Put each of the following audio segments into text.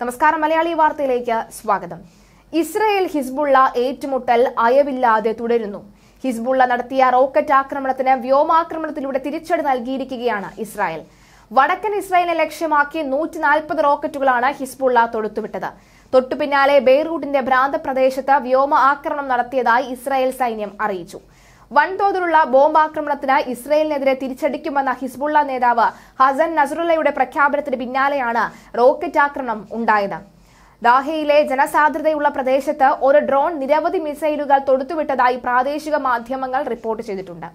നമസ്കാരം മലയാളി വാർത്തയിലേക്ക് സ്വാഗതം ഇസ്രയേൽ ഹിസ്ബുള്ള ഏറ്റുമുട്ടൽ അയവില്ലാതെ തുടരുന്നു ഹിസ്ബുള്ള നടത്തിയ റോക്കറ്റ് ആക്രമണത്തിന് വ്യോമാക്രമണത്തിലൂടെ തിരിച്ചടി നൽകിയിരിക്കുകയാണ് ഇസ്രായേൽ വടക്കൻ ഇസ്രായേലിനെ ലക്ഷ്യമാക്കി നൂറ്റി നാൽപ്പത് റോക്കറ്റുകളാണ് ഹിസ്ബുള്ള തൊടുത്തുവിട്ടത് തൊട്ടു പിന്നാലെ ബെയ്റൂട്ടിന്റെ ഭ്രാന്ത പ്രദേശത്ത് വ്യോമ ആക്രമണം നടത്തിയതായി ഇസ്രായേൽ സൈന്യം അറിയിച്ചു വൻതോതിലുള്ള ബോംബാക്രമണത്തിന് ഇസ്രയേലിനെതിരെ തിരിച്ചടിക്കുമെന്ന ഹിസ്ബുള്ള നേതാവ് ഹസൻ നസറുള്ളയുടെ പ്രഖ്യാപനത്തിന് പിന്നാലെയാണ് റോക്കറ്റ് ആക്രമണം ഉണ്ടായത് ദാഹയിലെ ജനസാന്ദ്രതയുള്ള പ്രദേശത്ത് ഒരു ഡ്രോൺ നിരവധി മിസൈലുകൾ തൊടുത്തുവിട്ടതായി പ്രാദേശിക മാധ്യമങ്ങൾ റിപ്പോർട്ട് ചെയ്തിട്ടുണ്ട്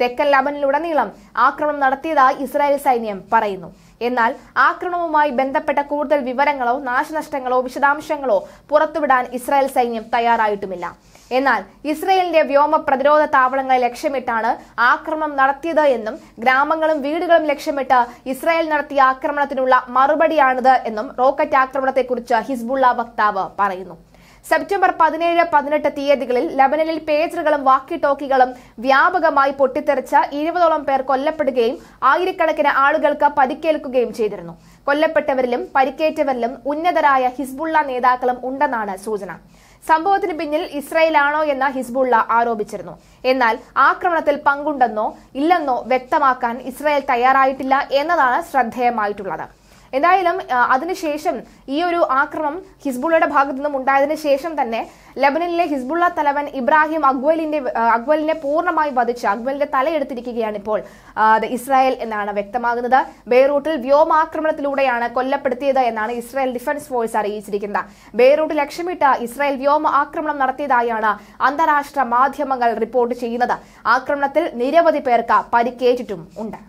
തെക്കൻ ലബനിലുടനീളം ആക്രമണം നടത്തിയതായി ഇസ്രായേൽ സൈന്യം പറയുന്നു എന്നാൽ ആക്രമണവുമായി ബന്ധപ്പെട്ട കൂടുതൽ വിവരങ്ങളോ നാശനഷ്ടങ്ങളോ വിശദാംശങ്ങളോ പുറത്തുവിടാൻ ഇസ്രായേൽ സൈന്യം തയ്യാറായിട്ടുമില്ല എന്നാൽ ഇസ്രയേലിന്റെ വ്യോമ പ്രതിരോധ താവളങ്ങളെ ലക്ഷ്യമിട്ടാണ് ആക്രമണം നടത്തിയത് എന്നും ഗ്രാമങ്ങളും വീടുകളും ലക്ഷ്യമിട്ട് ഇസ്രായേൽ നടത്തിയ ആക്രമണത്തിനുള്ള മറുപടിയാണിത് എന്നും റോക്കറ്റ് ആക്രമണത്തെക്കുറിച്ച് ഹിസ്ബുള്ള വക്താവ് പറയുന്നു സെപ്റ്റംബർ പതിനേഴ് പതിനെട്ട് തീയതികളിൽ ലബനനിൽ പേജറുകളും വാക്കി ടോക്കികളും വ്യാപകമായി പൊട്ടിത്തെറിച്ച ഇരുപതോളം പേർ കൊല്ലപ്പെടുകയും ആയിരക്കണക്കിന് ആളുകൾക്ക് പരിക്കേൽക്കുകയും ചെയ്തിരുന്നു കൊല്ലപ്പെട്ടവരിലും പരിക്കേറ്റവരിലും ഉന്നതരായ ഹിസ്ബുള്ള നേതാക്കളും ഉണ്ടെന്നാണ് സൂചന സംഭവത്തിന് പിന്നിൽ ഇസ്രയേലാണോ എന്ന് ഹിസ്ബുള്ള ആരോപിച്ചിരുന്നു എന്നാൽ ആക്രമണത്തിൽ പങ്കുണ്ടെന്നോ ഇല്ലെന്നോ വ്യക്തമാക്കാൻ ഇസ്രയേൽ തയ്യാറായിട്ടില്ല എന്നതാണ് ശ്രദ്ധേയമായിട്ടുള്ളത് എന്തായാലും അതിനുശേഷം ഈ ഒരു ആക്രമം ഹിസ്ബുള്ളയുടെ ഭാഗത്തു നിന്നും ഉണ്ടായതിനു ശേഷം തന്നെ ലബനനിലെ ഹിസ്ബുള്ള തലവൻ ഇബ്രാഹിം അക്വലിന്റെ അക്വലിനെ പൂർണ്ണമായി വധിച്ച് അക്വലിന്റെ തലയെടുത്തിരിക്കുകയാണ് ഇപ്പോൾ ഇസ്രായേൽ എന്നാണ് വ്യക്തമാകുന്നത് ബെയ്റൂട്ടിൽ വ്യോമാക്രമണത്തിലൂടെയാണ് കൊല്ലപ്പെടുത്തിയത് എന്നാണ് ഇസ്രായേൽ ഡിഫൻസ് ഫോഴ്സ് അറിയിച്ചിരിക്കുന്നത് ബെയ്റൂട്ട് ലക്ഷ്യമിട്ട് ഇസ്രായേൽ വ്യോമ ആക്രമണം നടത്തിയതായാണ് അന്താരാഷ്ട്ര മാധ്യമങ്ങൾ റിപ്പോർട്ട് ചെയ്യുന്നത് ആക്രമണത്തിൽ നിരവധി പേർക്ക് പരിക്കേറ്റിട്ടും ഉണ്ട്